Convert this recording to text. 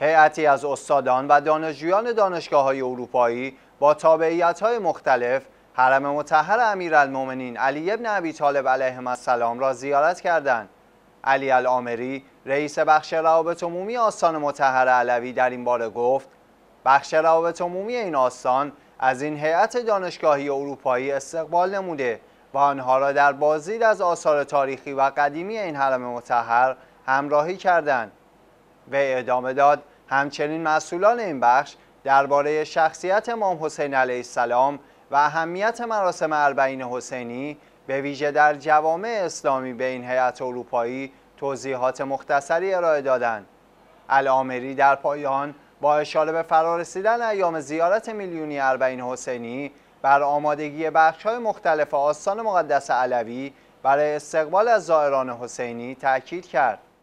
هیئتی از استادان و دانشجویان دانشگاه های اروپایی با تابعیت های مختلف حرم متحر امیرالمؤمنین علی ابن ابی طالب علیه السلام را زیارت کردند. علی العامری رئیس بخش روابط عمومی آستان متحر علوی در این باره گفت بخش روابط عمومی این آستان از این هیئت دانشگاهی اروپایی استقبال نموده و آنها را در بازدید از آثار تاریخی و قدیمی این حرم متحر همراهی کردند. و ادامه داد همچنین مسئولان این بخش درباره شخصیت امام حسین علیه السلام و اهمیت مراسم اربعین حسینی به ویژه در جوامع اسلامی به این هیئت اروپایی توضیحات مختصری ارائه دادند. العامری در پایان با اشاره به فرارسیدن ایام زیارت میلیونی اربعین حسینی بر آمادگی های مختلف آستان مقدس علوی برای استقبال از زائران حسینی تاکید کرد.